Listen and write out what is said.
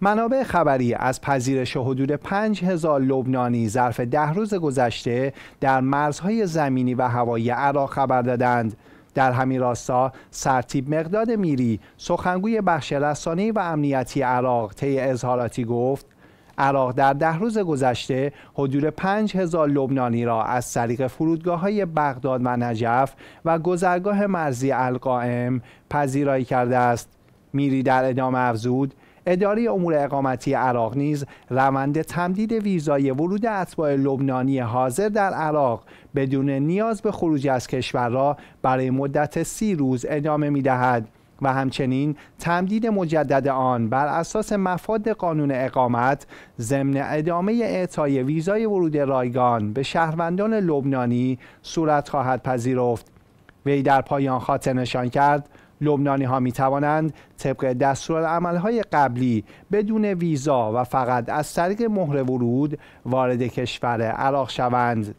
منابع خبری از پذیرش حدود 5000 لبنانی ظرف ده روز گذشته در مرزهای زمینی و هوایی عراق خبر دادند. در همین راستا سرتیب مقداد میری سخنگوی بخش رسانه و امنیتی عراق طی اظهاراتی گفت عراق در ده روز گذشته حدود 5000 لبنانی را از طریق فرودگاه های بغداد و نجف و گذرگاه مرزی القائم پذیرایی کرده است. میری در ادامه افزود اداره امور اقامتی عراق نیز روند تمدید ویزای ورود اتباع لبنانی حاضر در عراق بدون نیاز به خروج از کشور را برای مدت سی روز ادامه می دهد. و همچنین تمدید مجدد آن بر اساس مفاد قانون اقامت ضمن ادامه اعطای ویزای ورود رایگان به شهروندان لبنانی صورت خواهد پذیرفت وی در پایان خاطر نشان کرد لبنانی ها می توانند طبق عمل های قبلی بدون ویزا و فقط از طریق مهر ورود وارد کشور عراق شوند